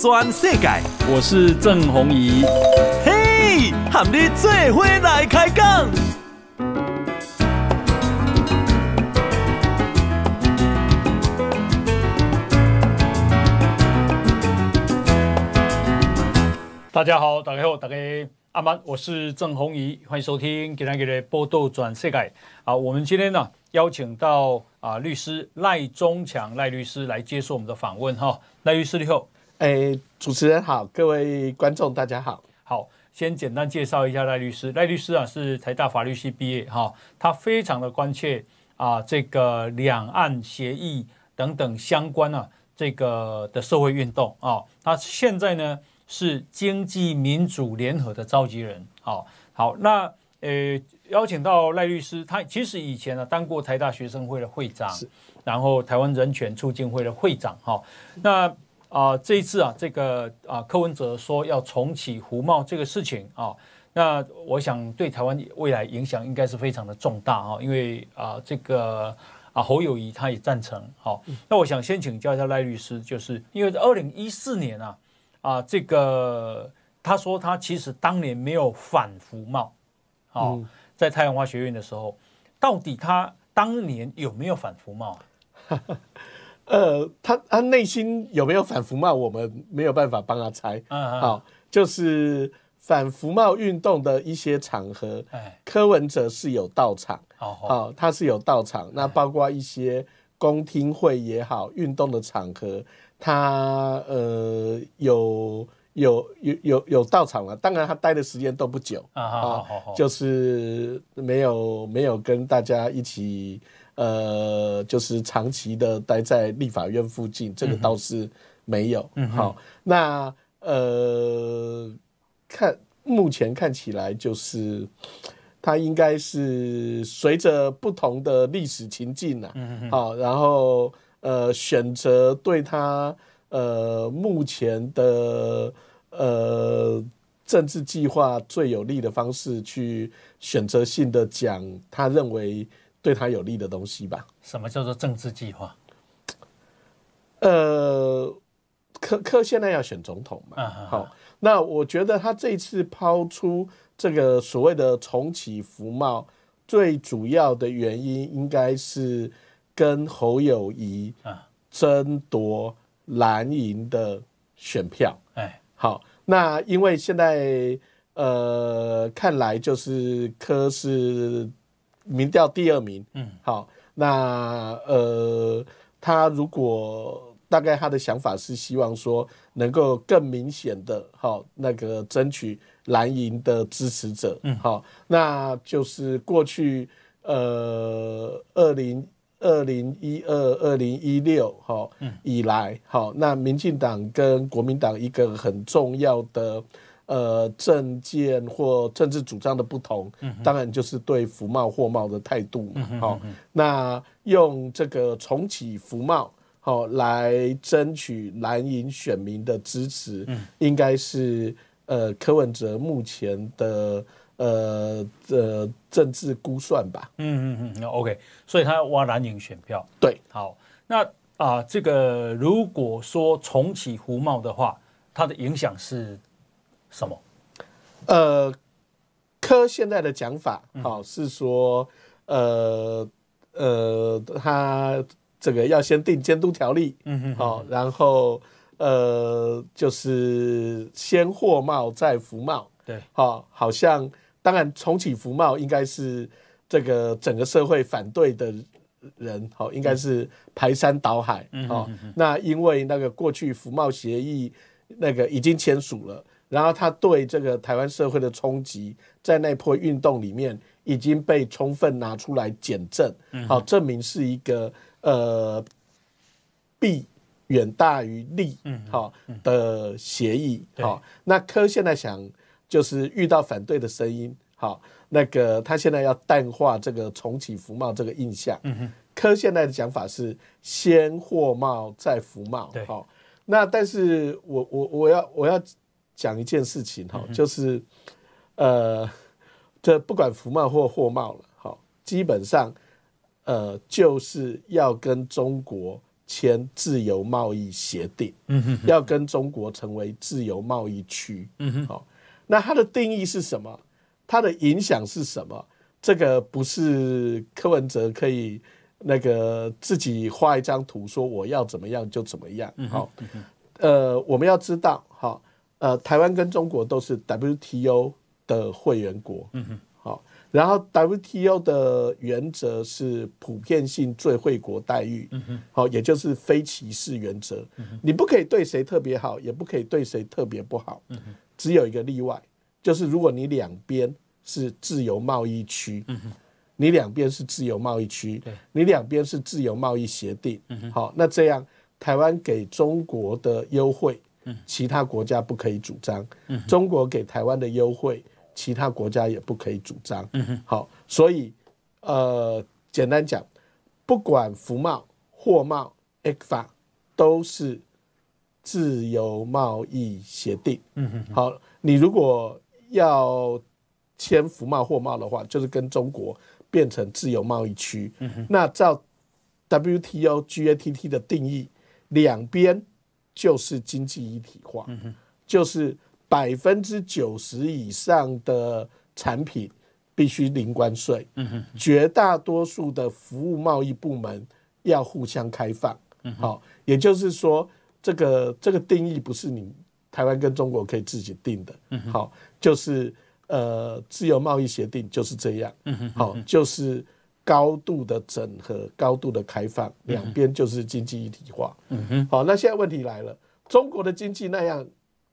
转世界，我是郑宏仪。嘿，和你最会来开讲。大家好，大家好，大家阿妈，我是郑宏仪，欢迎收听今天的《波导转世界》。啊，我们今天呢邀请到啊律师赖忠强赖律师来接受我们的访问哈。赖律师你好。哎，主持人好，各位观众大家好。好，先简单介绍一下赖律师。赖律师啊，是台大法律系毕业哈，他非常的关切啊，这个两岸协议等等相关啊，这个的社会运动啊。他现在呢是经济民主联合的召集人。好，好，那呃，邀请到赖律师，他其实以前呢当过台大学生会的会长，然后台湾人权促进会的会长哈。那啊，这一次啊，这个啊，柯文哲说要重启胡茂这个事情啊，那我想对台湾未来影响应该是非常的重大啊，因为啊，这个啊，侯友谊他也赞成，好，那我想先请教一下赖律师，就是因为二零一四年啊，啊，这个他说他其实当年没有反胡贸，啊，在太阳花学院的时候，到底他当年有没有反服贸啊？呃，他他内心有没有反服贸，我们没有办法帮他猜。嗯好，就是反服贸运动的一些场合，柯文哲是有到场。好，他是有到场。那包括一些公听会也好，运动的场合，他呃有有有有有到场了。当然，他待的时间都不久。啊！就是没有没有跟大家一起。呃，就是长期的待在立法院附近，这个倒是没有。好，那呃，看目前看起来，就是他应该是随着不同的历史情境呐，好，然后呃，选择对他呃目前的呃政治计划最有利的方式去选择性的讲，他认为。对他有利的东西吧。什么叫做政治计划？呃，科科现在要选总统嘛，好，那我觉得他这一次抛出这个所谓的重启福茂，最主要的原因应该是跟侯友谊争夺蓝营的选票。哎，好，那因为现在呃，看来就是科是。民调第二名，嗯，好，那呃，他如果大概他的想法是希望说能够更明显的，好那个争取蓝营的支持者，嗯，好，那就是过去呃二零二零一二、二零一六，哈，以来，好，那民进党跟国民党一个很重要的。呃，政见或政治主张的不同，当然就是对福茂货贸的态度。好，那用这个重启福茂，好来争取蓝营选民的支持，应该是呃柯文哲目前的呃呃政治估算吧。嗯嗯嗯，OK，所以他要挖蓝营选票。对，好，那啊，这个如果说重启福茂的话，它的影响是。什么？呃，科现在的讲法，好是说，呃呃，他这个要先定监督条例，嗯哼，好，然后呃，就是先货贸再服贸，对，好，好像当然重启服贸应该是这个整个社会反对的人，好，应该是排山倒海，哦，那因为那个过去服贸协议那个已经签署了。然后他对这个台湾社会的冲击，在那波运动里面已经被充分拿出来减震，好，证明是一个呃弊远大于利，嗯，好，的协议，好，那柯现在想就是遇到反对的声音，好，那个他现在要淡化这个重启服贸这个印象，嗯哼，柯现在的讲法是先货贸再服贸，好，那但是我我我要我要。讲一件事情哈，就是，呃，这不管福茂或货贸了，好，基本上，呃，就是要跟中国签自由贸易协定，嗯哼，要跟中国成为自由贸易区，嗯哼，好，那它的定义是什么？它的影响是什么？这个不是柯文哲可以那个自己画一张图说我要怎么样就怎么样，好，呃，我们要知道，好。呃，台湾跟中国都是 WTO 的会员国。嗯哼。好，然后 WTO 的原则是普遍性最惠国待遇。嗯哼。好，也就是非歧视原则。嗯你不可以对谁特别好，也不可以对谁特别不好。嗯哼。只有一个例外，就是如果你两边是自由贸易区。嗯哼。你两边是自由贸易区。对。你两边是自由贸易协定。嗯哼。好，那这样台湾给中国的优惠。其他国家不可以主张，中国给台湾的优惠，其他国家也不可以主张。好，所以，呃，简单讲，不管服贸、货贸、f a 都是自由贸易协定。嗯哼。好，你如果要签服贸、货贸的话，就是跟中国变成自由贸易区。嗯哼。那照 WTO、GATT 的定义，两边。就是经济一体化，嗯就是百分之九十以上的产品必须零关税，嗯绝大多数的服务贸易部门要互相开放，嗯，好，也就是说，这个这个定义不是你台湾跟中国可以自己定的，嗯好，就是呃，自由贸易协定就是这样，嗯好，就是。高度的整合，高度的开放，两边就是经济一体化。嗯哼，好，那现在问题来了，中国的经济那样，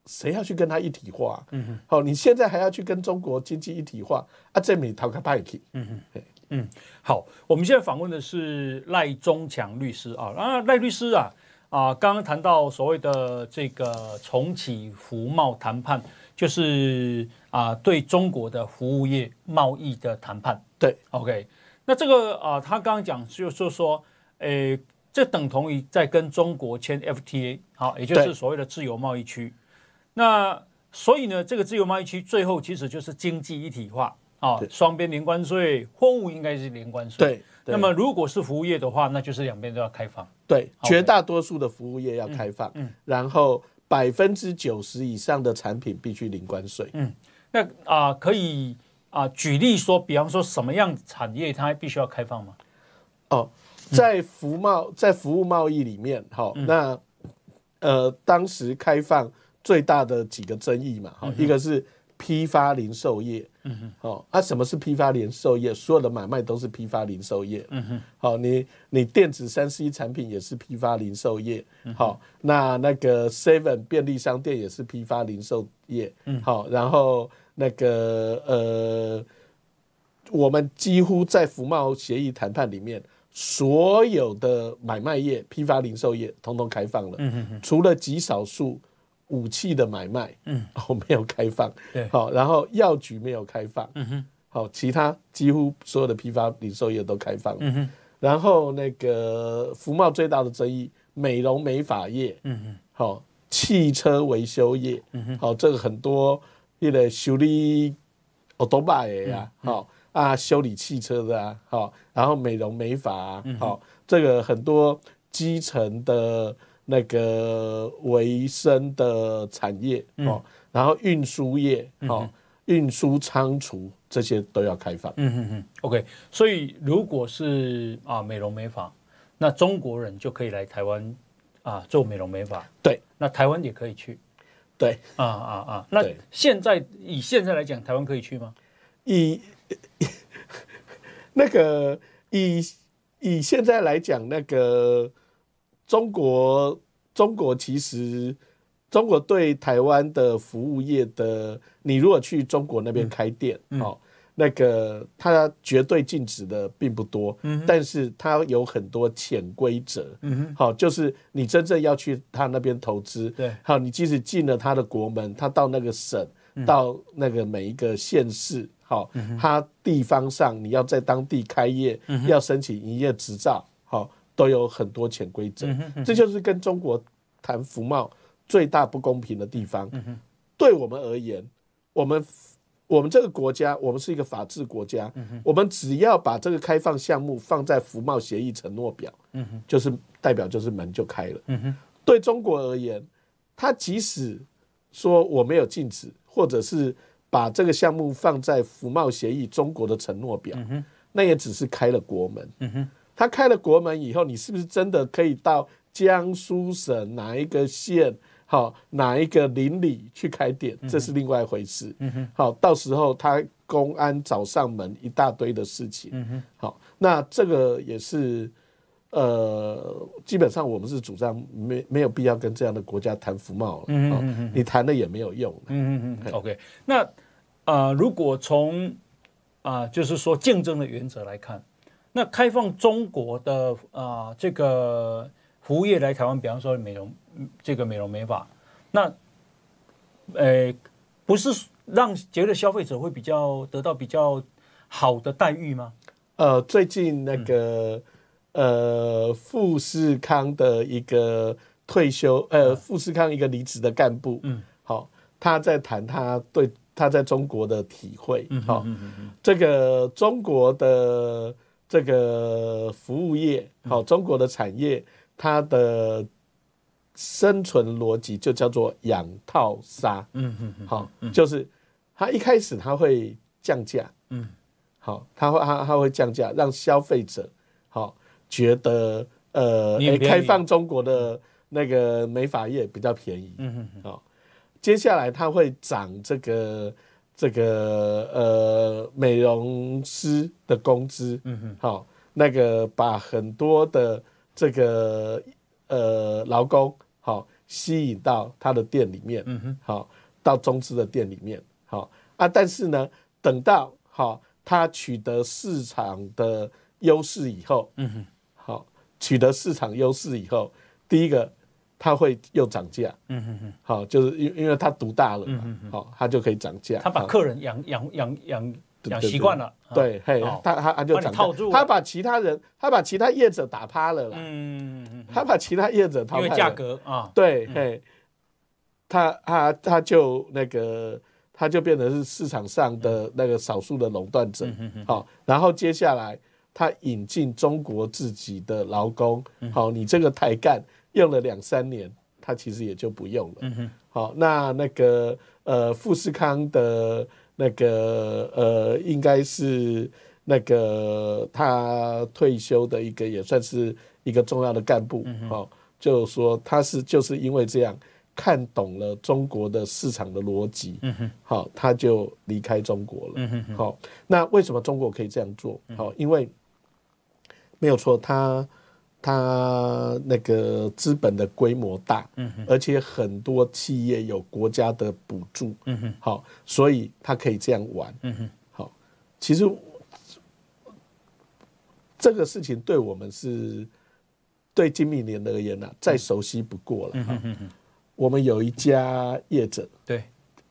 谁要去跟他一体化？嗯哼，好，你现在还要去跟中国经济一体化？啊，这没讨个派气。嗯哼，嗯，好，我们现在访问的是赖中强律师啊，啊，赖律师啊，啊，刚刚谈到所谓的这个重启服贸谈判，就是啊，对中国的服务业贸易的谈判。对，OK。那这个啊，他刚刚讲就是说，诶，这等同于在跟中国签 FTA，好，也就是所谓的自由贸易区。那所以呢，这个自由贸易区最后其实就是经济一体化啊，双边零关税，货物应该是零关税。对。那么如果是服务业的话，那就是两边都要开放。对，绝大多数的服务业要开放。嗯。然后百分之九十以上的产品必须零关税。嗯。那啊，可以。啊，举例说，比方说，什么样产业它必须要开放吗？哦，在服贸在服务贸易里面，好，那呃，当时开放最大的几个争议嘛，好，一个是批发零售业，嗯哼，哦，啊，什么是批发零售业？所有的买卖都是批发零售业，嗯哼，好，你你电子三 C 产品也是批发零售业，嗯哼，好，那那个 seven 便利商店也是批发零售业，嗯，好，然后。那个呃，我们几乎在服贸协议谈判里面，所有的买卖业、批发零售业，通通开放了。嗯哼哼。除了极少数武器的买卖，嗯，我没有开放。对。好，然后药局没有开放。嗯哼。好，其他几乎所有的批发零售业都开放。嗯然后那个服贸最大的争议，美容美发业。嗯哼。好，汽车维修业。嗯哼。好，这个很多。为了修理 a u 巴 o m o b i 呀，好啊，修理汽车的啊，好，然后美容美发啊，好，这个很多基层的那个维生的产业，好，然后运输业，好，运输仓储这些都要开放。嗯嗯嗯。OK，所以如果是啊美容美发，那中国人就可以来台湾啊做美容美发。对，那台湾也可以去。对啊啊啊！那现在以现在来讲，台湾可以去吗？以 那个以以现在来讲，那个中国中国其实中国对台湾的服务业的，你如果去中国那边开店，哦。那个他绝对禁止的并不多，嗯，但是它有很多潜规则，嗯哼，好，就是你真正要去他那边投资，对，好，你即使进了他的国门，他到那个省，到那个每一个县市，好，嗯他地方上你要在当地开业，嗯，要申请营业执照，好，都有很多潜规则，这就是跟中国谈服贸最大不公平的地方，嗯哼，对我们而言，我们。我们这个国家，我们是一个法治国家。我们只要把这个开放项目放在服贸协议承诺表，就是代表就是门就开了。对中国而言，他即使说我没有禁止，或者是把这个项目放在服贸协议中国的承诺表，那也只是开了国门。他开了国门以后，你是不是真的可以到江苏省哪一个县？好，哪一个邻里去开店，这是另外一回事。嗯好，到时候他公安找上门一大堆的事情。嗯好，那这个也是，呃，基本上我们是主张没没有必要跟这样的国家谈服贸了。嗯哼，你谈了也没有用。嗯嗯嗯。OK，那如果从啊，就是说竞争的原则来看，那开放中国的啊，这个。服务业来台湾，比方说美容，这个美容美发，那，呃，不是让觉得消费者会比较得到比较好的待遇吗？呃，最近那个呃，富士康的一个退休，呃，富士康一个离职的干部，嗯，好，他在谈他对他在中国的体会，嗯，好，这个中国的这个服务业，好，中国的产业。它的生存逻辑就叫做“养套杀”。嗯嗯嗯。好，就是他一开始他会降价。嗯。好，他会他他会降价，让消费者好觉得呃，开放中国的那个美发业比较便宜。嗯嗯嗯。好，接下来它会涨这个这个呃美容师的工资。嗯哼。好，那个把很多的。这个呃劳工好吸引到他的店里面，嗯哼，好到中资的店里面，好啊。但是呢，等到好他取得市场的优势以后，好取得市场优势以后，第一个他会又涨价，好就是因因为他独大了，嘛，好他就可以涨价。他把客人养养养养。讲习惯了，对嘿，他他他就套住，他把其他人，他把其他业者打趴了啦，嗯，他把其他业者因为价格啊，对嘿，他他他就那个，他就变成是市场上的那个少数的垄断者，好，然后接下来他引进中国自己的劳工，好，你这个台干用了两三年，他其实也就不用了，嗯哼，好，那那个呃富士康的。那个呃，应该是那个他退休的一个，也算是一个重要的干部。好，就说他是就是因为这样看懂了中国的市场的逻辑，好，他就离开中国了。好，那为什么中国可以这样做？好，因为没有错，他。它那个资本的规模大，嗯，而且很多企业有国家的补助，嗯好，所以它可以这样玩，嗯好，其实这个事情对我们是，对金密年而言呢，再熟悉不过了，嗯哼哼，我们有一家业者，对，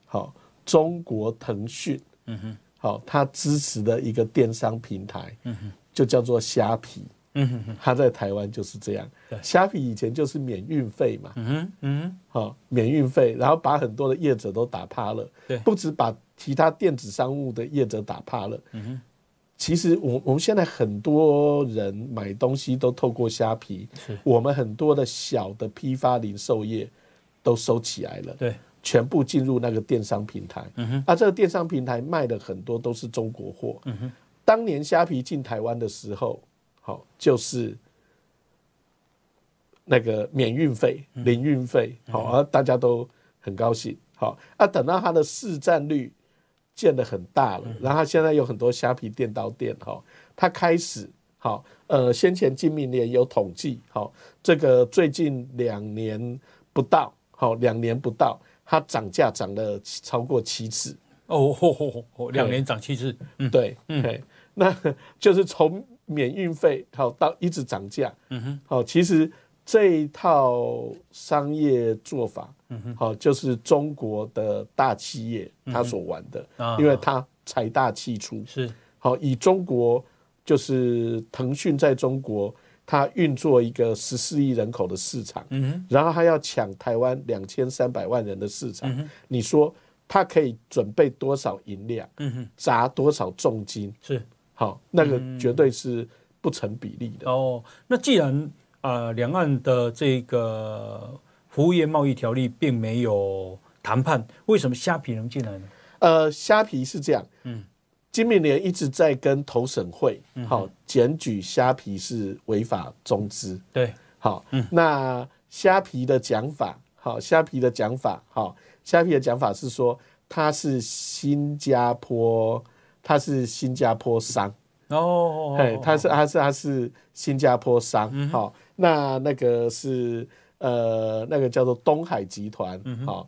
好，中国腾讯，嗯哼，好，他支持的一个电商平台，嗯哼，就叫做虾皮。嗯他在台湾就是这样。虾皮以前就是免运费嘛，嗯嗯免运费，然后把很多的业者都打趴了，对，不止把其他电子商务的业者打趴了，嗯哼，其实我我们现在很多人买东西都透过虾皮，我们很多的小的批发零售业都收起来了，对，全部进入那个电商平台，嗯啊，这个电商平台卖的很多都是中国货，嗯当年虾皮进台湾的时候。好，就是那个免运费、零运费，好，而大家都很高兴。好，啊，等到它的市占率建的很大了，然后现在有很多虾皮电刀店，哈，它开始好，呃，先前近明年有统计，好，这个最近两年不到，好，两年不到，它涨价涨了超过七次，哦，两年涨七次，嗯，对，嗯，那就是从。免运费，好，到一直涨价。嗯哼，好，其实这一套商业做法，嗯哼，好，就是中国的大企业他所玩的，因为他财大气粗，是，好，以中国就是腾讯在中国，他运作一个十四亿人口的市场，嗯然后他要抢台湾两千三百万人的市场，你说他可以准备多少银两？嗯哼，砸多少重金？是。好，那个绝对是不成比例的哦。那既然啊，两岸的这个服务业贸易条例并没有谈判，为什么虾皮能进来呢？呃，虾皮是这样，嗯，金明年一直在跟投审会，好检举虾皮是违法中资，对，好，嗯，那虾皮的讲法，好，虾皮的讲法，好，虾皮的讲法是说它是新加坡。他是新加坡商哦，哎，他是他是他是新加坡商，好，那那个是呃，那个叫做东海集团，好，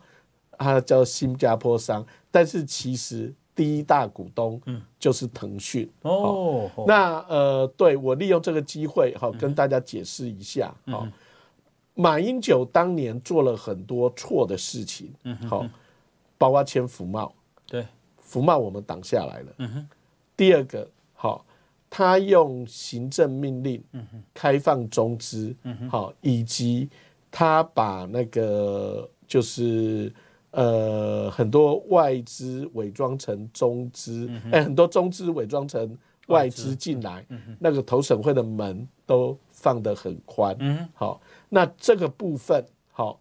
他叫新加坡商，但是其实第一大股东就是腾讯哦，那呃，对我利用这个机会好跟大家解释一下，好，马英九当年做了很多错的事情，好，包括千福茂，对。福茂我们挡下来了。第二个，好，他用行政命令开放中资，好，以及他把那个就是呃很多外资伪装成中资，哎，很多中资伪装成外资进来，那个投审会的门都放得很宽。好，那这个部分好。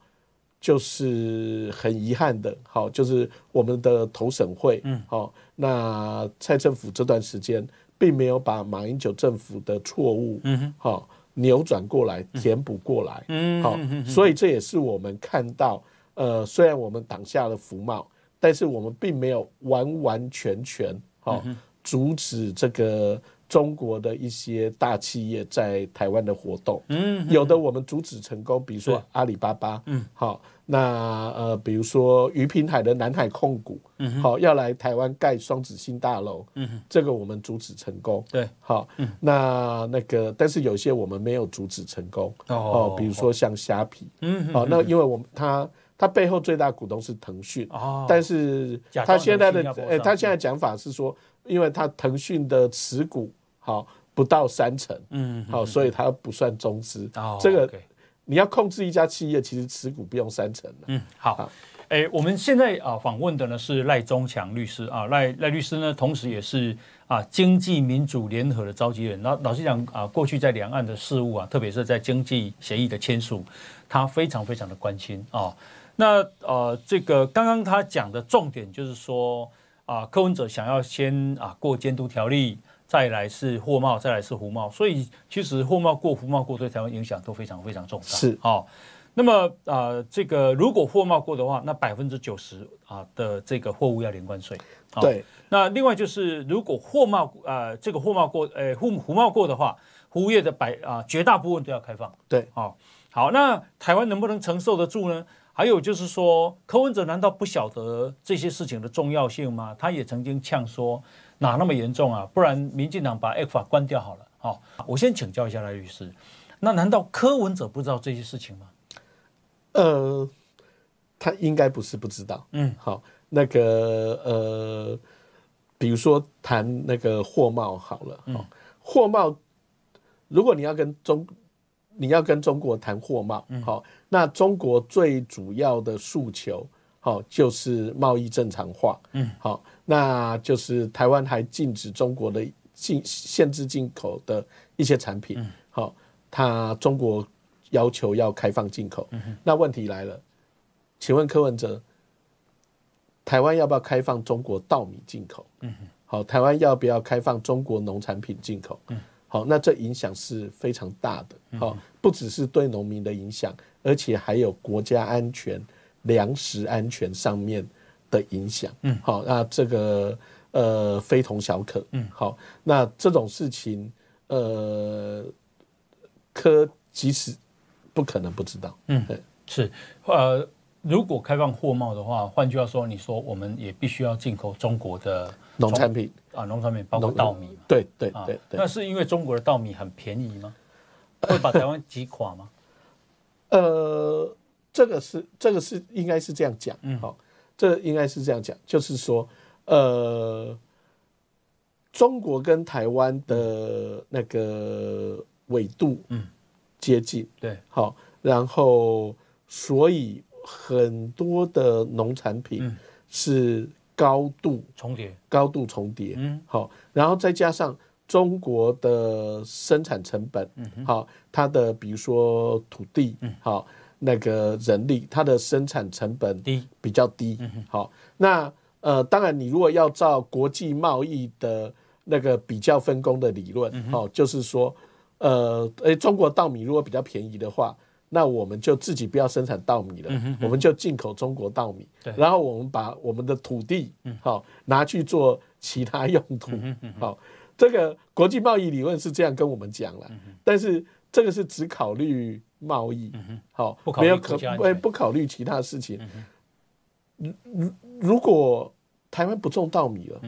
就是很遗憾的，好，就是我们的投审会，好，那蔡政府这段时间并没有把马英九政府的错误，好扭转过来，填补过来，好，所以这也是我们看到，呃，虽然我们挡下了福茂，但是我们并没有完完全全，好阻止这个。中国的一些大企业在台湾的活动，有的我们阻止成功，比如说阿里巴巴，嗯，好，那呃，比如说于平海的南海控股，嗯，好，要来台湾盖双子星大楼，嗯，这个我们阻止成功，对，好，那那个，但是有些我们没有阻止成功，哦，比如说像虾皮，嗯，哦，那因为我们他他背后最大股东是腾讯，哦，但是他现在的，哎，他现在讲法是说，因为他腾讯的持股。好，不到三成，嗯，好，所以它不算中资。哦，这个你要控制一家企业，其实持股不用三成的。嗯，好，哎，我们现在啊访问的呢是赖中强律师啊，赖赖律师呢，同时也是啊经济民主联合的召集人。那老实讲啊，过去在两岸的事务啊，特别是在经济协议的签署，他非常非常的关心啊。那呃，这个刚刚他讲的重点就是说啊，柯文哲想要先啊过监督条例。再来是货贸，再来是服贸，所以其实货贸过、服贸过对台湾影响都非常非常重大。是啊，那么啊，这个如果货贸过的话，那百分之九十啊的这个货物要连关税。对。那另外就是如果货贸啊这个货贸过，诶服服贸过的话，服务业的百啊绝大部分都要开放。对啊。好，那台湾能不能承受得住呢？还有就是说，柯文哲难道不晓得这些事情的重要性吗？他也曾经呛说。哪那么严重啊？不然民进党把 e 法 f 关掉好了。好，我先请教一下赖律师，那难道柯文哲不知道这些事情吗？呃，他应该不是不知道。嗯，好，那个呃，比如说谈那个货贸好了。嗯，货贸，如果你要跟中，你要跟中国谈货贸，好，那中国最主要的诉求，好，就是贸易正常化。嗯，好。那就是台湾还禁止中国的禁限制进口的一些产品，好，它中国要求要开放进口，那问题来了，请问柯文哲，台湾要不要开放中国稻米进口？好，台湾要不要开放中国农产品进口？好，那这影响是非常大的，好，不只是对农民的影响，而且还有国家安全、粮食安全上面。的影响，嗯，好，那这个呃非同小可，嗯，好，那这种事情，呃，科即使不可能不知道，嗯，是，呃，如果开放货贸的话，换句话说，你说我们也必须要进口中国的农产品啊，农产品包括稻米，对对对，那是因为中国的稻米很便宜吗？会把台湾挤垮吗？呃，这个是这个是应该是这样讲，嗯，好。这应该是这样讲，就是说，呃，中国跟台湾的那个纬度嗯接近对好，然后所以很多的农产品是高度重叠，高度重叠嗯好，然后再加上中国的生产成本嗯好它的比如说土地嗯好。那个人力，它的生产成本低，比较低。好，那呃，当然，你如果要照国际贸易的那个比较分工的理论，哦，就是说，呃，哎，中国稻米如果比较便宜的话，那我们就自己不要生产稻米了，我们就进口中国稻米，然后我们把我们的土地好拿去做其他用途。好，这个国际贸易理论是这样跟我们讲了，但是这个是只考虑。贸易好，没有考不不考虑其他事情。如如果台湾不种稻米了，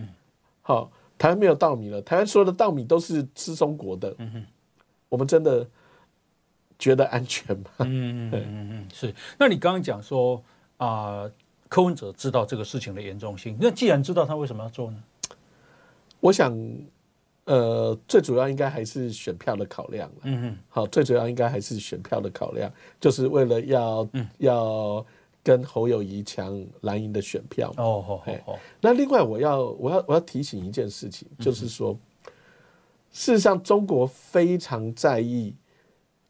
好，台湾没有稻米了，台湾所有的稻米都是吃中国的。我们真的觉得安全吗？嗯嗯嗯嗯 嗯，是。那你刚刚讲说啊，柯文哲知道这个事情的严重性，那既然知道，他为什么要做呢？我想。呃，最主要应该还是选票的考量了。嗯哼，好，最主要应该还是选票的考量，就是为了要要跟侯友谊抢蓝营的选票。哦，哦哦。那另外我要我要我要提醒一件事情，就是说，事实上中国非常在意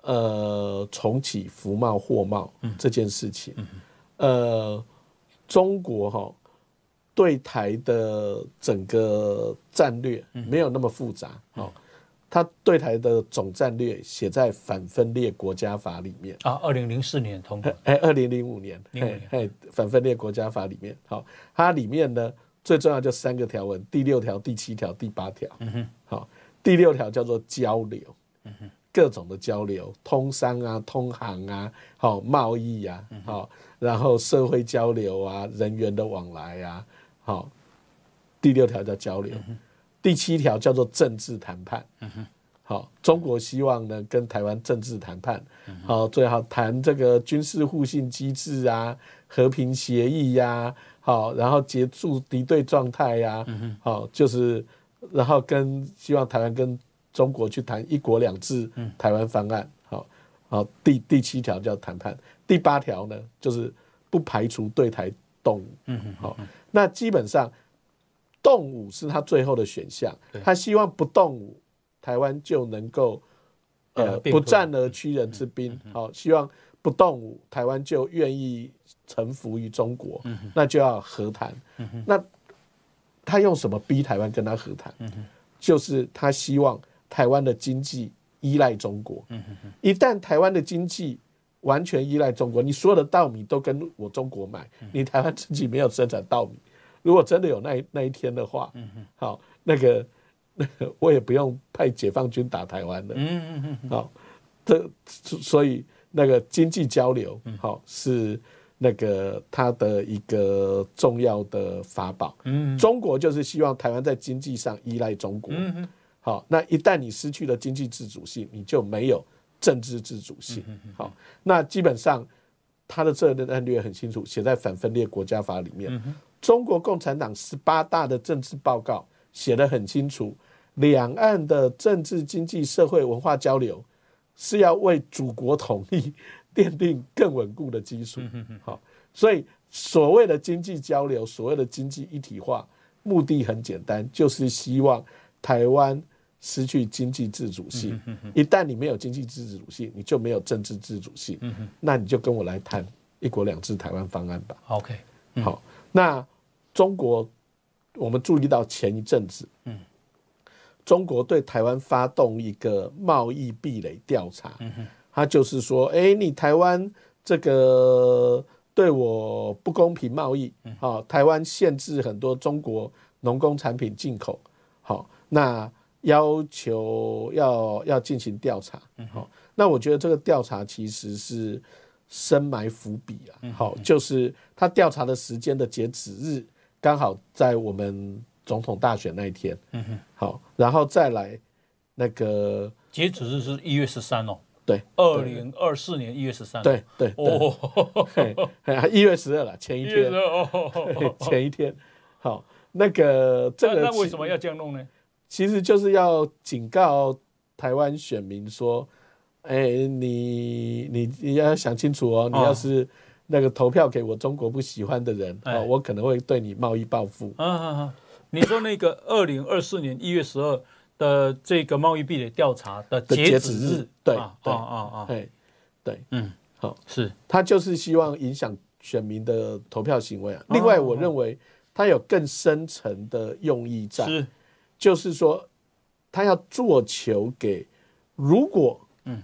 呃重启服贸货贸这件事情。嗯呃，中国哈。对台的整个战略没有那么复杂，哦。他对台的总战略写在反分裂国家法里面啊，二零零四年通过，哎，二零零五年，哎，反分裂国家法里面，好，它里面呢最重要就三个条文，第六条、第七条、第八条，好，第六条叫做交流，各种的交流，通商啊、通航啊、好贸易啊，好，然后社会交流啊、人员的往来啊。好，第六条叫交流，第七条叫做政治谈判。好，中国希望呢跟台湾政治谈判。好，最好谈这个军事互信机制啊，和平协议呀，好，然后结束敌对状态呀。好，就是然后跟希望台湾跟中国去谈一国两制台湾方案。好，好，第第七条叫谈判，第八条呢就是不排除对台动武。好。那基本上，动武是他最后的选项。他希望不动武，台湾就能够呃不战而屈人之兵。好，希望不动武，台湾就愿意臣服于中国。那就要和谈。那他用什么逼台湾跟他和谈？就是他希望台湾的经济依赖中国。一旦台湾的经济完全依赖中国，你所有的稻米都跟我中国买，你台湾自己没有生产稻米。如果真的有那那一天的话，好，那个那个我也不用派解放军打台湾了。嗯嗯嗯，好，这所以那个经济交流，好是那个他的一个重要的法宝。嗯，中国就是希望台湾在经济上依赖中国。嗯好，那一旦你失去了经济自主性，你就没有。政治自主性，好，那基本上他的这个战略很清楚，写在《反分裂国家法》里面。中国共产党十八大的政治报告写得很清楚，两岸的政治、经济、社会、文化交流是要为祖国统一奠定更稳固的基础。好，所以所谓的经济交流，所谓的经济一体化，目的很简单，就是希望台湾。失去经济自主性，一旦你没有经济自主性，你就没有政治自主性。那你就跟我来谈“一国两制”台湾方案吧。OK，好。那中国，我们注意到前一阵子，中国对台湾发动一个贸易壁垒调查。他就是说，哎，你台湾这个对我不公平贸易，好，台湾限制很多中国农工产品进口。好，那。要求要要进行调查，好，那我觉得这个调查其实是深埋伏笔啊，好，就是他调查的时间的截止日刚好在我们总统大选那一天，好，然后再来那个截止日是一月十三哦，对，二零二四年一月十三，对对哦，一月十二了，前一天前一天，好，那个这个那为什么要这样弄呢？其实就是要警告台湾选民说：“哎，你你你要想清楚哦，你要是那个投票给我中国不喜欢的人啊，我可能会对你贸易报复。”啊啊啊！你说那个二零二四年一月十二的这个贸易壁垒调查的截止日，对，啊啊啊！对对，嗯，好是，他就是希望影响选民的投票行为啊。另外，我认为他有更深层的用意在。是。就是说，他要做球给，如果嗯，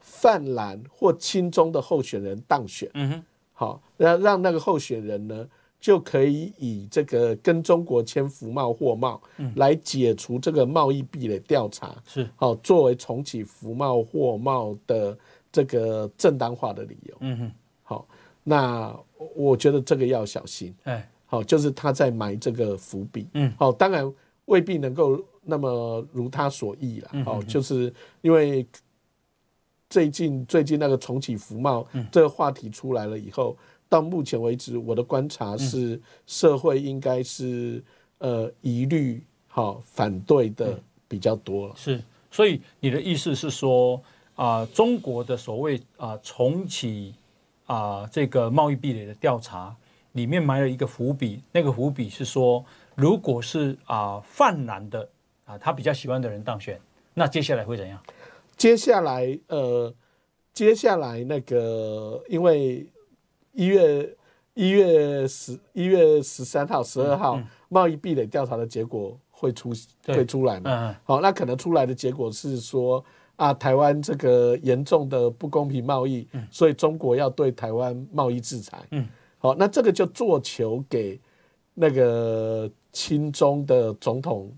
泛蓝或亲中的候选人当选，嗯哼，好，那让那个候选人呢，就可以以这个跟中国签服贸货贸来解除这个贸易壁垒调查，是好作为重启服贸货贸的这个正当化的理由，嗯哼，好，那我觉得这个要小心，哎，好，就是他在埋这个伏笔，嗯，好，当然。未必能够那么如他所意了，哦，就是因为最近最近那个重启福茂这个话题出来了以后，到目前为止，我的观察是社会应该是呃疑虑好反对的比较多。是，所以你的意思是说啊，中国的所谓啊重启啊这个贸易壁垒的调查里面埋了一个伏笔，那个伏笔是说。如果是啊泛蓝的啊他比较喜欢的人当选，那接下来会怎样？接下来呃，接下来那个因为一月一月十一月十三号十二号贸易壁垒调查的结果会出会出来嘛？好，那可能出来的结果是说啊，台湾这个严重的不公平贸易，所以中国要对台湾贸易制裁。嗯，好，那这个就做球给那个。亲中的总统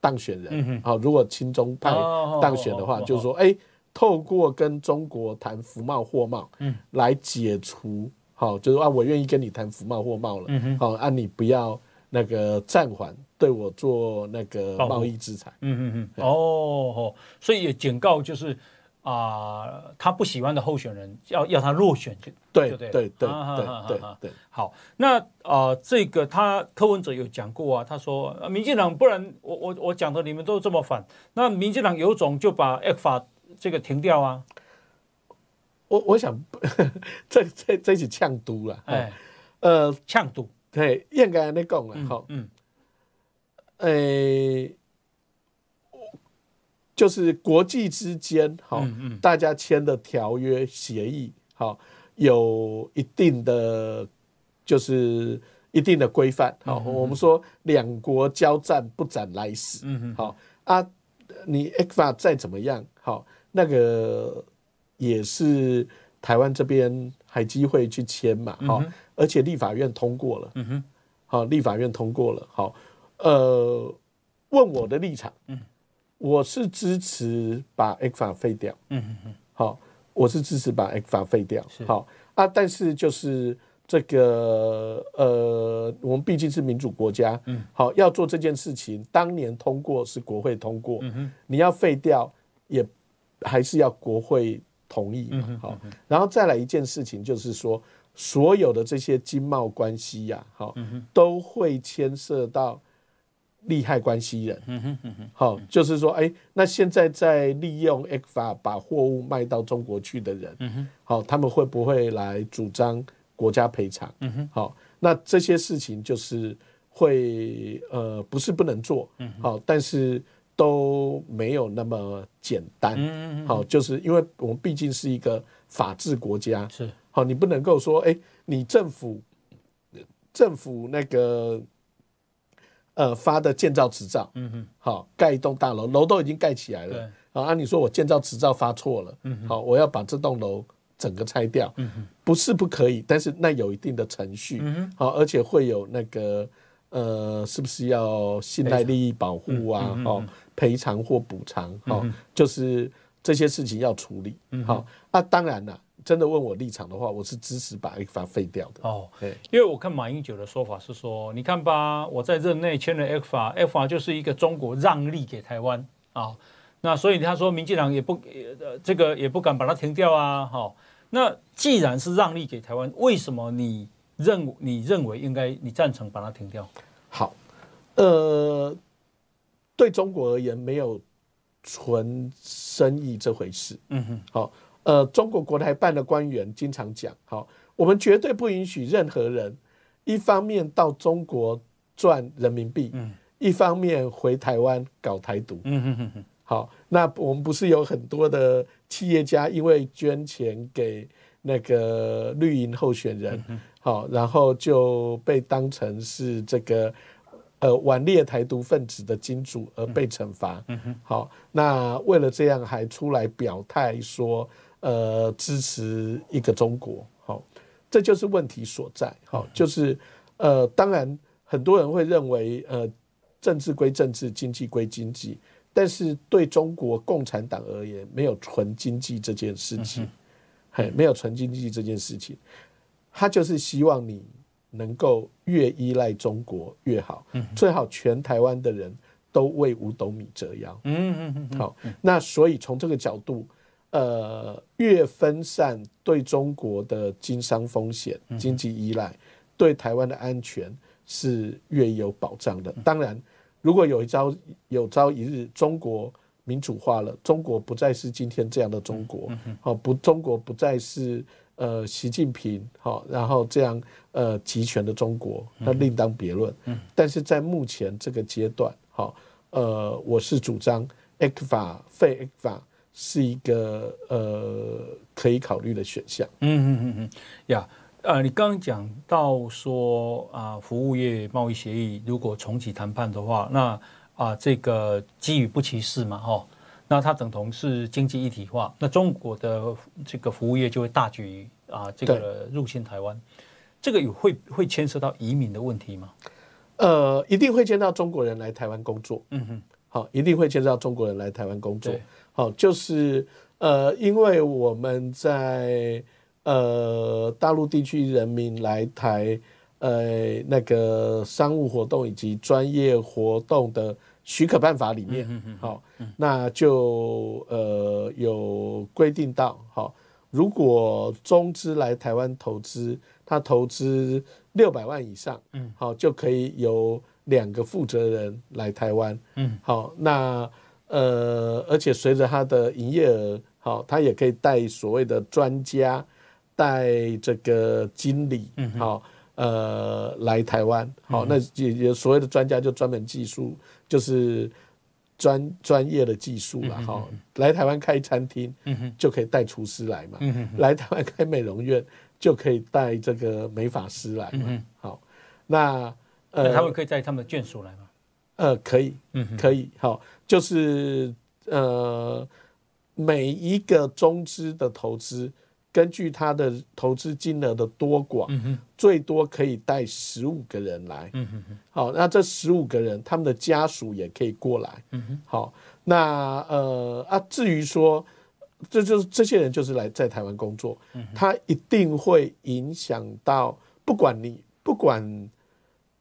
当选人，好，如果亲中派当选的话，就是说，哎，透过跟中国谈服贸、货贸，嗯，来解除，好，就是啊，我愿意跟你谈服贸、货贸了，好，啊，你不要那个暂缓对我做那个贸易制裁，嗯嗯嗯，哦，所以也警告就是。啊，他不喜欢的候选人，要要他落选就对对对对对对。好，那啊，这个他柯文哲有讲过啊，他说民进党，不然我我我讲的你们都这么反，那民进党有种就把 f 法这个停掉啊？我我想 这这这是呛赌了，哎，呃，呛赌，对，应该那讲了，好，嗯，哎。就是国际之间，好，大家签的条约协议，好，有一定的，就是一定的规范，好。我们说两国交战不斩来使，嗯嗯，好啊，你 EXA 再怎么样，好，那个也是台湾这边还机会去签嘛，好，而且立法院通过了，嗯哼，好，立法院通过了，好，呃，问我的立场，嗯。我是支持把 a 法废掉，嗯嗯嗯，好，我是支持把 a 法废掉，好啊，但是就是这个呃，我们毕竟是民主国家，嗯，好，要做这件事情，当年通过是国会通过，嗯你要废掉也还是要国会同意，嘛。好，然后再来一件事情，就是说所有的这些经贸关系呀，好，嗯都会牵涉到。利害关系人，好，就是说，哎，那现在在利用 X 法把货物卖到中国去的人，好，他们会不会来主张国家赔偿？嗯哼，好，那这些事情就是会，呃，不是不能做，嗯哼，好，但是都没有那么简单，嗯哼，好，就是因为我们毕竟是一个法治国家，是，好，你不能够说，哎，你政府，政府那个。呃，发的建造执照，嗯哼，好，盖一栋大楼，楼都已经盖起来了，对，啊，按你说我建造执照发错了，嗯哼，好，我要把这栋楼整个拆掉，嗯哼，不是不可以，但是那有一定的程序，嗯哼，好，而且会有那个，呃，是不是要信赖利益保护啊，哦，赔偿或补偿，哦，就是这些事情要处理，好，那当然了。真的问我立场的话，我是支持把 A 法废掉的哦。对，因为我看马英九的说法是说，你看吧，我在任内签了 A 法，A 法就是一个中国让利给台湾啊。那所以他说，民进党也不呃这个也不敢把它停掉啊。好，那既然是让利给台湾，为什么你认你认为应该你赞成把它停掉？好，呃，对中国而言，没有纯生意这回事。嗯哼，好。呃，中国国台办的官员经常讲，好，我们绝对不允许任何人，一方面到中国赚人民币，嗯，一方面回台湾搞台独，嗯好，那我们不是有很多的企业家因为捐钱给那个绿营候选人，好，然后就被当成是这个呃顽劣台独分子的金主而被惩罚，嗯哼，好，那为了这样还出来表态说。呃，支持一个中国，好，这就是问题所在。好，就是呃，当然很多人会认为，呃，政治归政治，经济归经济，但是对中国共产党而言，没有纯经济这件事情，嘿，没有纯经济这件事情，他就是希望你能够越依赖中国越好，嗯，最好全台湾的人都为五斗米折腰，嗯嗯嗯，好，那所以从这个角度。呃，越分散对中国的经商风险、经济依赖，对台湾的安全是越有保障的。当然，如果有一朝有朝一日中国民主化了，中国不再是今天这样的中国，好不？中国不再是呃习近平好，然后这样呃集权的中国，那另当别论。但是在目前这个阶段，好呃，我是主张解法废法。是一个呃可以考虑的选项。嗯嗯嗯嗯呀，呃，你刚讲到说啊，服务业贸易协议如果重启谈判的话，那啊，这个基于不歧视嘛，哈，那它等同是经济一体化，那中国的这个服务业就会大举啊，这个入侵台湾，这个有会会牵涉到移民的问题吗？呃，一定会见到中国人来台湾工作。嗯哼，好，一定会见到中国人来台湾工作。好，就是呃，因为我们在呃大陆地区人民来台呃那个商务活动以及专业活动的许可办法里面，好，那就呃有规定到好，如果中资来台湾投资，他投资六百万以上，嗯，好就可以有两个负责人来台湾，嗯，好那。呃，而且随着他的营业额好，他也可以带所谓的专家带这个经理好呃来台湾好，那也也所谓的专家就专门技术就是专专业的技术了，好，来台湾开餐厅就可以带厨师来嘛，来台湾开美容院就可以带这个美发师来嘛好，那呃他们可以带他们的眷属来吗？呃，可以，嗯，可以好。就是呃，每一个中资的投资，根据他的投资金额的多寡，嗯最多可以带十五个人来，嗯哼哼。好，那这十五个人，他们的家属也可以过来，嗯好，那呃啊，至于说，这就是这些人就是来在台湾工作，嗯，他一定会影响到，不管你不管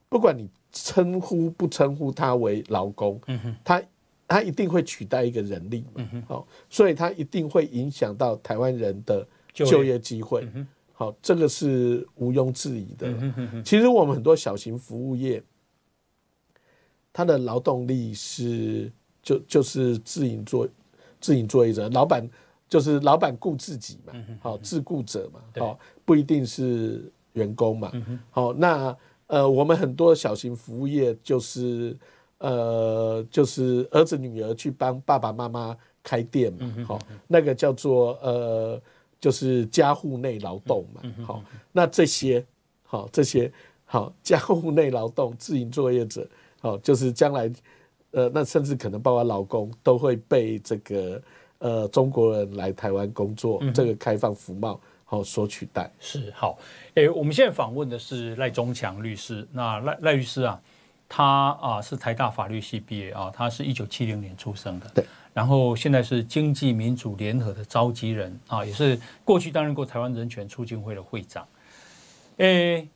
不管你称呼不称呼他为劳工，嗯他。它一定会取代一个人力嘛？好，所以它一定会影响到台湾人的就业机会。好，这个是毋庸置疑的。其实我们很多小型服务业，他的劳动力是就就是自营作自营作业者，老板就是老板雇自己嘛。好，自雇者嘛。好，不一定是员工嘛。好，那呃，我们很多小型服务业就是。呃，就是儿子女儿去帮爸爸妈妈开店嘛，好，那个叫做呃，就是家户内劳动嘛，好，那这些，好，这些好家户内劳动自营作业者，好，就是将来，呃，那甚至可能包括老公都会被这个呃中国人来台湾工作这个开放服贸好所取代，是好，哎，我们现在访问的是赖中强律师，那赖赖律师啊。他啊是台大法律系毕业啊，他是一九七零年出生的。对，然后现在是经济民主联合的召集人啊，也是过去担任过台湾人权促进会的会长。诶，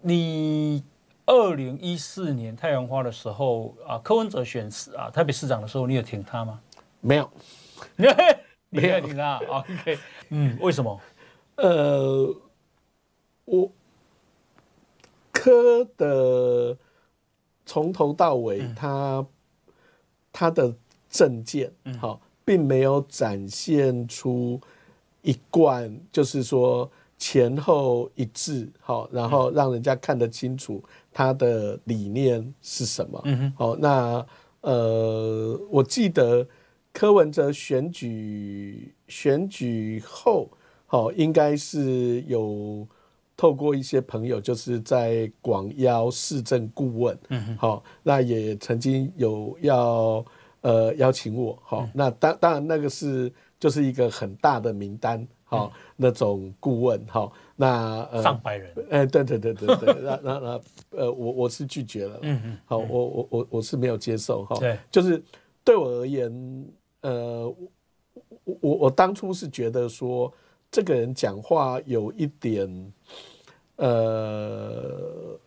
你二零一四年太阳花的时候啊，柯文哲选市啊，台北市长的时候，你有挺他吗？没有，你你他。o k 嗯，为什么？呃，我柯的。从头到尾，他他的政见好，并没有展现出一贯，就是说前后一致好，然后让人家看得清楚他的理念是什么。嗯好，那呃，我记得柯文哲选举选举后，好应该是有。透过一些朋友，就是在广邀市政顾问，嗯，好，那也曾经有要呃邀请我，好，那当当然那个是就是一个很大的名单，好，那种顾问，好，那呃、上百人，哎，对对对对对，那那那呃，我我是拒绝了，嗯嗯，好，我我我我是没有接受，哈，对，就是对我而言，呃，我我我当初是觉得说。这个人讲话有一点，呃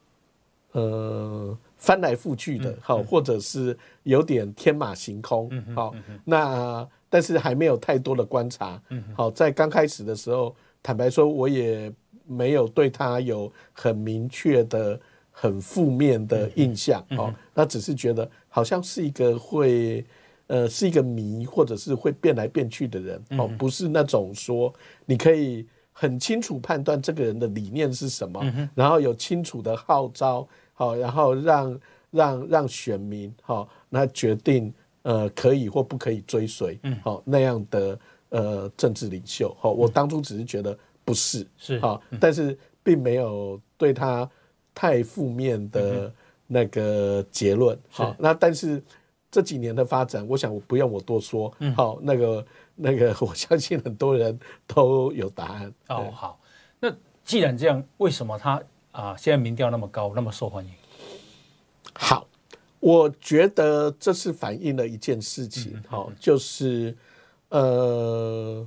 呃，翻来覆去的，好，或者是有点天马行空，好，那但是还没有太多的观察，好，在刚开始的时候，坦白说，我也没有对他有很明确的、很负面的印象，好，那只是觉得好像是一个会。呃，是一个谜，或者是会变来变去的人，哦，不是那种说你可以很清楚判断这个人的理念是什么，然后有清楚的号召，好，然后让让让选民，好，那决定呃可以或不可以追随，好那样的呃政治领袖，好，我当初只是觉得不是是啊，但是并没有对他太负面的那个结论，好，那但是。这几年的发展，我想不用我多说。好，那个那个，我相信很多人都有答案。哦，好，那既然这样，为什么他啊现在民调那么高，那么受欢迎？好，我觉得这是反映了一件事情。好，就是呃，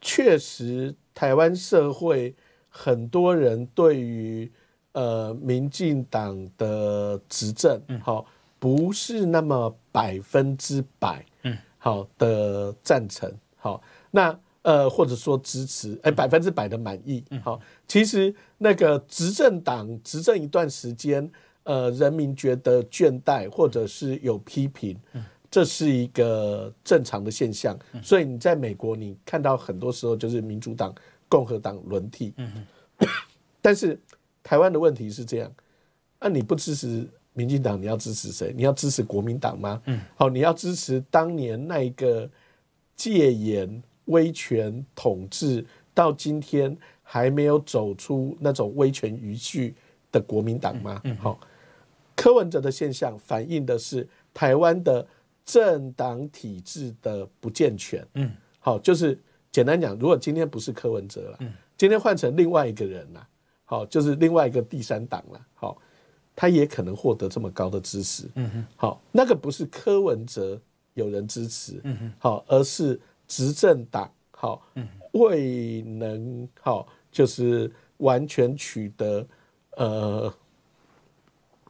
确实台湾社会很多人对于。呃，民进党的执政，好，不是那么百分之百，嗯，好的赞成，好，那呃或者说支持，哎，百分之百的满意，好，其实那个执政党执政一段时间，呃，人民觉得倦怠或者是有批评，嗯，这是一个正常的现象，所以你在美国你看到很多时候就是民主党、共和党轮替，嗯，但是。台湾的问题是这样，那你不支持民进党，你要支持谁？你要支持国民党吗？嗯，好，你要支持当年那一个戒严威权统治到今天还没有走出那种威权余绪的国民党吗？嗯，好。柯文哲的现象反映的是台湾的政党体制的不健全。嗯，好，就是简单讲，如果今天不是柯文哲了，嗯，今天换成另外一个人了。哦，就是另外一个第三党了。好，他也可能获得这么高的支持。嗯哼。好，那个不是柯文哲有人支持。嗯哼。好，而是执政党好未能好就是完全取得呃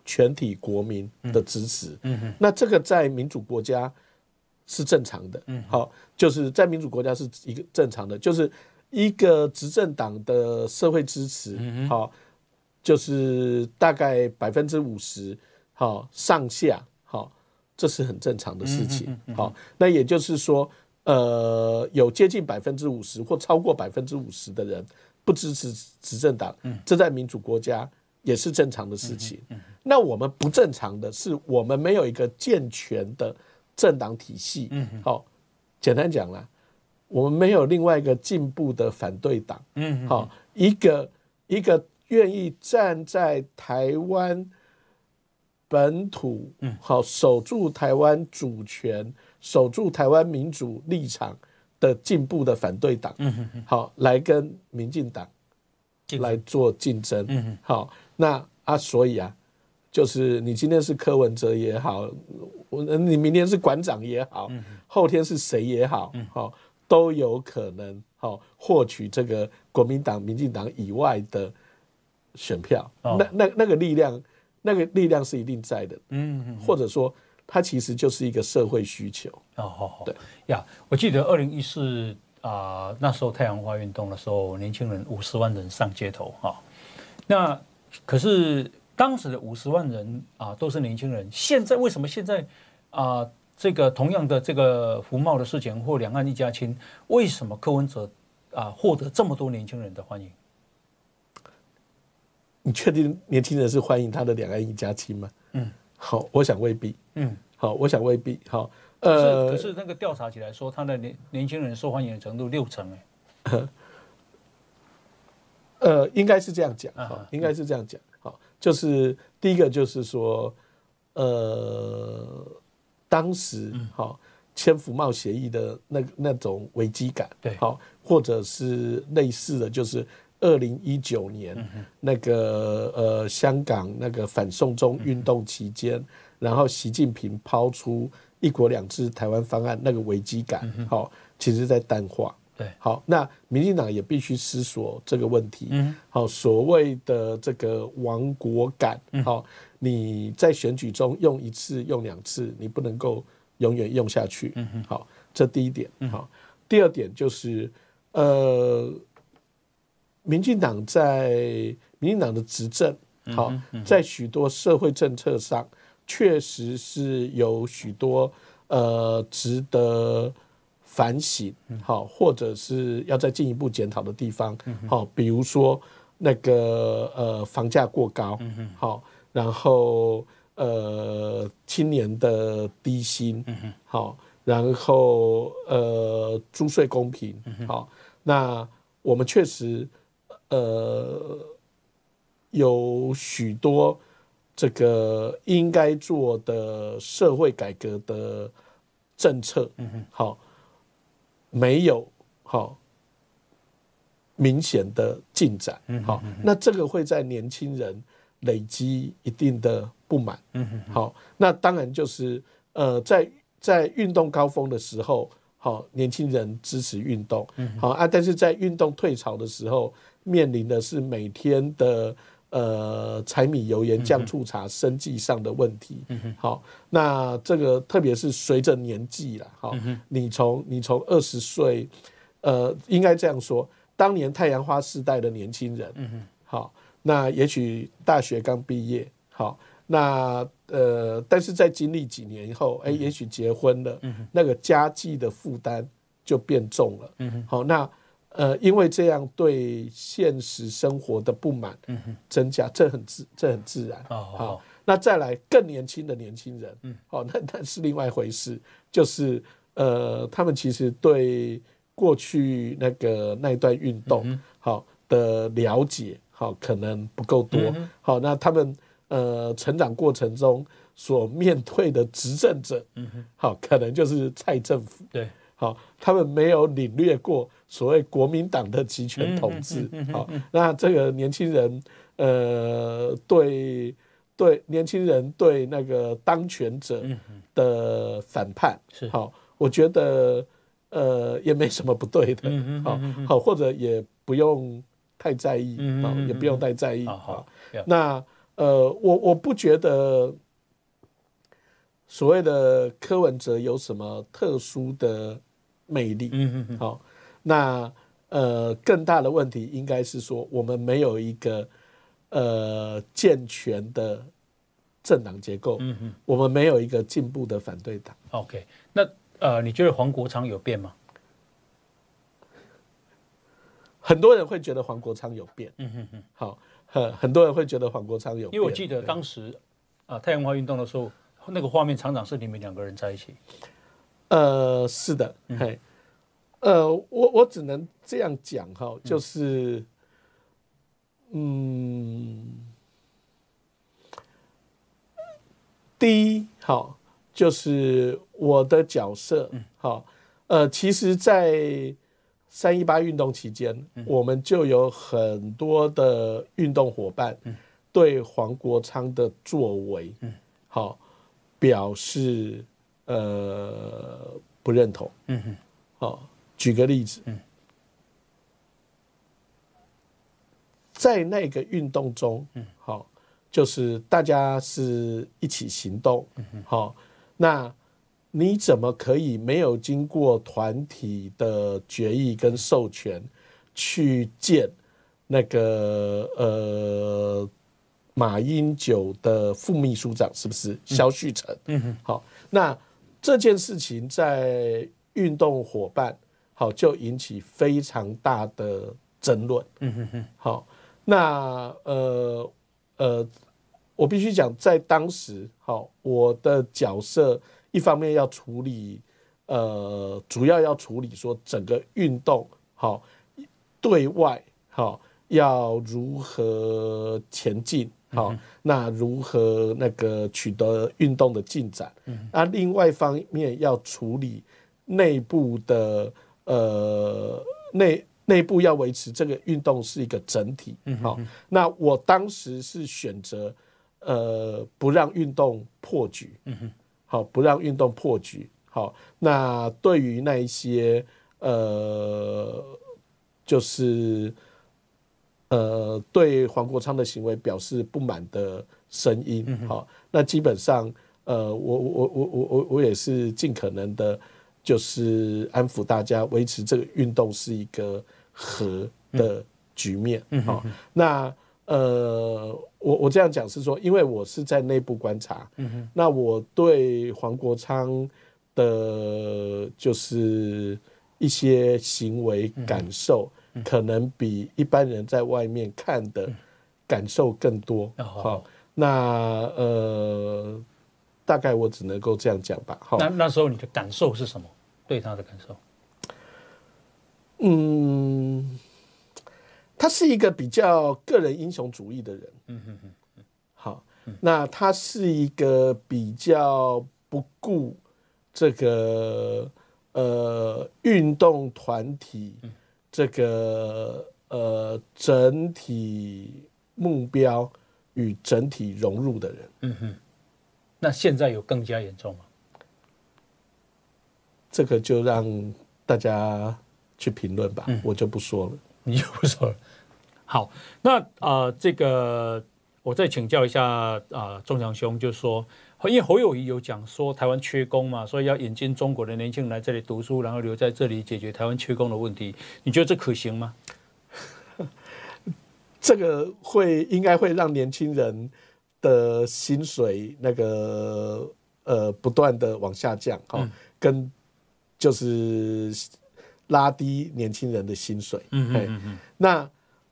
全体国民的支持。嗯那这个在民主国家是正常的。嗯。好，就是在民主国家是一个正常的，就是。一个执政党的社会支持，好，就是大概百分之五十，好上下，好，这是很正常的事情，好，那也就是说，呃，有接近百分之五十或超过百分之五十的人不支持执政党，嗯，这在民主国家也是正常的事情，嗯，那我们不正常的是我们没有一个健全的政党体系，嗯，好，简单讲了。我们没有另外一个进步的反对党，嗯，好，一个一个愿意站在台湾本土，嗯，好，守住台湾主权、守住台湾民主立场的进步的反对党，嗯嗯嗯，好，来跟民进党来做竞争，嗯嗯，好，那啊，所以啊，就是你今天是柯文哲也好，我你明天是馆长也好，后天是谁也好，好。都有可能好获取这个国民党、民进党以外的选票，那那那个力量，那个力量是一定在的，嗯，或者说它其实就是一个社会需求。哦，好，对呀，我记得二零一四啊那时候太阳花运动的时候，年轻人五十万人上街头啊，那可是当时的五十万人啊都是年轻人，现在为什么现在啊？这个同样的这个福茂的事情或两岸一家亲，为什么柯文哲啊获得这么多年轻人的欢迎？你确定年轻人是欢迎他的两岸一家亲吗？嗯，好，我想未必。嗯，好，我想未必。好，呃，可是那个调查起来说，他的年年轻人受欢迎的程度六成哎。呃，应该是这样讲啊，应该是这样讲。好，就是第一个就是说，呃。当时，好，签福茂协议的那那种危机感，对，好，或者是类似的就是二零一九年那个呃香港那个反送中运动期间，然后习近平抛出一国两制台湾方案那个危机感，好，其实在淡化。对，好，那民进党也必须思索这个问题。嗯，好，所谓的这个亡国感，好，你在选举中用一次、用两次，你不能够永远用下去。嗯好，这第一点。好，第二点就是，呃，民进党在民进党的执政，好，在许多社会政策上确实是有许多呃值得。反省好，或者是要再进一步检讨的地方好，比如说那个呃房价过高好，然后呃青年的低薪好，然后呃租税公平好，那我们确实呃有许多这个应该做的社会改革的政策，嗯哼好。没有好明显的进展，好，那这个会在年轻人累积一定的不满，好，那当然就是呃，在在运动高峰的时候，好，年轻人支持运动，好啊，但是在运动退潮的时候，面临的是每天的。呃，柴米油盐酱醋茶，生计上的问题。好，那这个特别是随着年纪了，好，你从你从二十岁，呃，应该这样说，当年太阳花世代的年轻人，嗯哼，好，那也许大学刚毕业，好，那呃，但是在经历几年以后，哎，也许结婚了，嗯那个家计的负担就变重了，嗯哼，好，那。呃，因为这样对现实生活的不满增加，这很自这很自然好，那再来更年轻的年轻人，嗯，好，那那是另外一回事。就是呃，他们其实对过去那个那一段运动，好，的了解好可能不够多，好，那他们呃成长过程中所面对的执政者，嗯好，可能就是蔡政府，对，好，他们没有领略过。所谓国民党的集权统治，好，那这个年轻人，呃，对对，年轻人对那个当权者的反叛，是好，我觉得呃也没什么不对的，好，好，或者也不用太在意，啊，也不用太在意，那呃，我我不觉得所谓的柯文哲有什么特殊的魅力，嗯嗯，好。那呃，更大的问题应该是说，我们没有一个呃健全的政党结构。嗯哼，我们没有一个进步的反对党。OK，那呃，你觉得黄国昌有变吗？很多人会觉得黄国昌有变。嗯哼哼，好，很很多人会觉得黄国昌有。因为我记得当时啊，太阳花运动的时候，那个画面常常是你们两个人在一起。呃，是的，嘿。呃，我我只能这样讲哈，就是，嗯，第一，好，就是我的角色，好，呃，其实，在三一八运动期间，我们就有很多的运动伙伴对黄国昌的作为，好，表示呃不认同，嗯哼，好。举个例子，嗯，在那个运动中，嗯，好，就是大家是一起行动，嗯，好，那你怎么可以没有经过团体的决议跟授权去见那个呃马英九的副秘书长？是不是？肖旭成，嗯，好，那这件事情在运动伙伴。好，就引起非常大的争论。嗯哼哼，好，那呃呃，我必须讲，在当时，好，我的角色一方面要处理，呃，主要要处理说整个运动，好，对外，好，要如何前进，好，那如何那个取得运动的进展。嗯。那另外一方面要处理内部的。呃，内内部要维持这个运动是一个整体，好。那我当时是选择呃，不让运动破局，嗯好，不让运动破局，好。那对于那一些呃，就是呃，对黄国昌的行为表示不满的声音，好。那基本上，呃，我我我我我我也是尽可能的。就是安抚大家，维持这个运动是一个和的局面。好，那呃，我我这样讲是说，因为我是在内部观察。嗯那我对黄国昌的，就是一些行为感受，可能比一般人在外面看的感受更多。好，那呃。大概我只能够这样讲吧。好，那那时候你的感受是什么？对他的感受？嗯，他是一个比较个人英雄主义的人。嗯哼哼。好，那他是一个比较不顾这个呃运动团体这个呃整体目标与整体融入的人。嗯哼。那现在有更加严重吗？这个就让大家去评论吧，我就不说了，你就不说了。好，那啊，这个我再请教一下啊，中强兄，就是说，因为侯友谊有讲说台湾缺工嘛，所以要引进中国的年轻人来这里读书，然后留在这里解决台湾缺工的问题，你觉得这可行吗？这个会应该会让年轻人。的薪水那个呃不断的往下降哈，跟就是拉低年轻人的薪水。嗯嗯嗯。那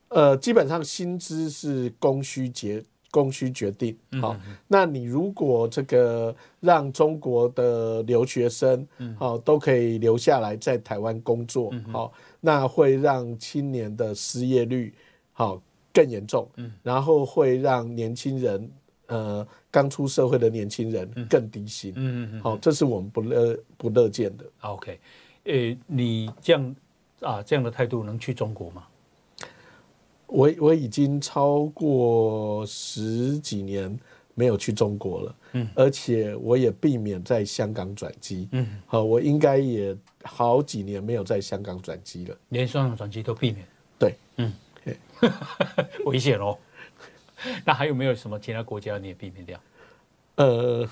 呃基本上薪资是供需决供需决定。好，那你如果这个让中国的留学生，好都可以留下来在台湾工作，好，那会让青年的失业率好更严重。嗯。然后会让年轻人。呃，刚出社会的年轻人更低薪，嗯嗯嗯，好，这是我们不乐不乐见的。OK，诶，你这样啊这样的态度能去中国吗？我我已经超过十几年没有去中国了，嗯，而且我也避免在香港转机，嗯，好，我应该也好几年没有在香港转机了，连香港转机都避免，对，嗯，危险哦。那还有没有什么其他国家你也避免掉？呃，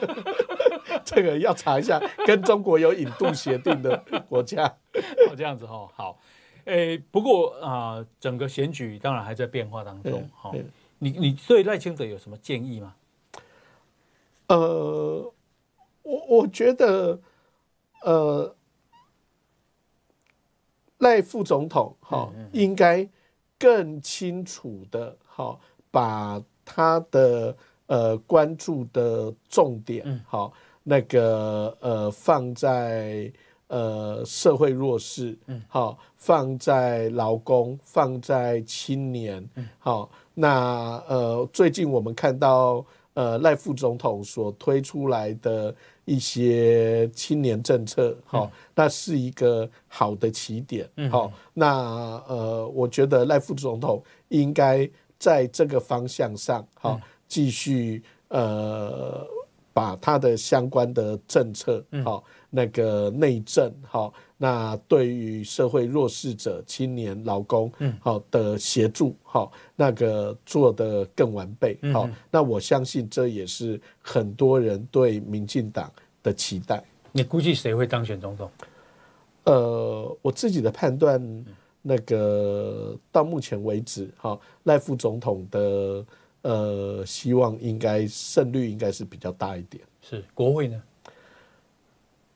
这个要查一下，跟中国有引渡协定的国家，这样子哦。好，诶，不过啊，整个选举当然还在变化当中哈。你你对赖清德有什么建议吗？呃，我我觉得，呃，赖副总统哈，应该更清楚的。好，把他的呃关注的重点，嗯，好，那个呃放在呃社会弱势，嗯，好，放在劳工，放在青年，嗯，好，那呃最近我们看到呃赖副总统所推出来的一些青年政策，好，那是一个好的起点，嗯，好，那呃我觉得赖副总统应该。在这个方向上，好，继续呃，把他的相关的政策，好，那个内政，好，那对于社会弱势者、青年、劳工，嗯，好的协助，好，那个做得更完备，好，那我相信这也是很多人对民进党的期待。你估计谁会当选总统？呃，我自己的判断。那个到目前为止，哈赖副总统的呃希望应该胜率应该是比较大一点。是国会呢？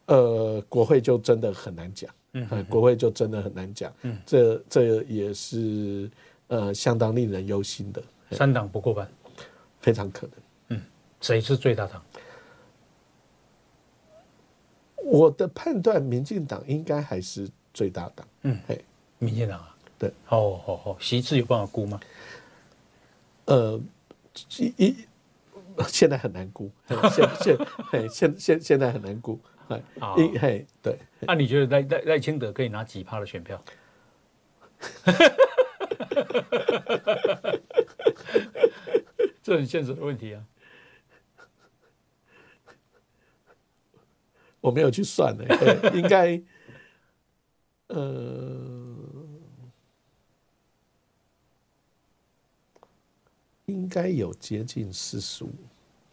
呃，国会就真的很难讲。嗯，国会就真的很难讲。嗯，这这也是呃相当令人忧心的。三党不过半，非常可能。嗯，谁是最大党？我的判断，民进党应该还是最大党。嗯，民进党啊，对，哦，好好，席次有办法估吗？呃，一一 现在很难估，现现现现现在很难估，哎，啊，嘿，对，那你觉得赖赖赖清德可以拿几趴的选票？这很现实的问题啊，我没有去算呢，应该，呃。应该有接近四十五，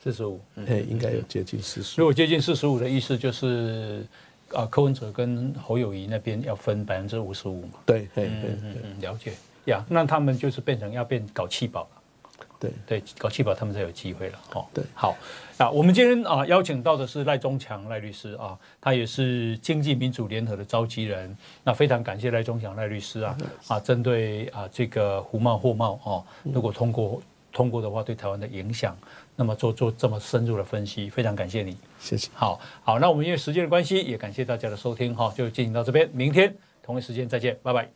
四十五，哎，应该有接近四十五。如果接近四十五的意思就是，啊，柯文哲跟侯友谊那边要分百分之五十五嘛。对对对，了解。呀，那他们就是变成要变搞气保了。对对，搞气保他们才有机会了哦。对，好，啊，我们今天啊邀请到的是赖中强赖律师啊，他也是经济民主联合的召集人。那非常感谢赖中强赖律师啊啊，针对啊这个胡茂货茂哦，如果通过。通过的话，对台湾的影响，那么做做这么深入的分析，非常感谢你，谢谢。好好，那我们因为时间的关系，也感谢大家的收听哈，就进行到这边，明天同一时间再见，拜拜。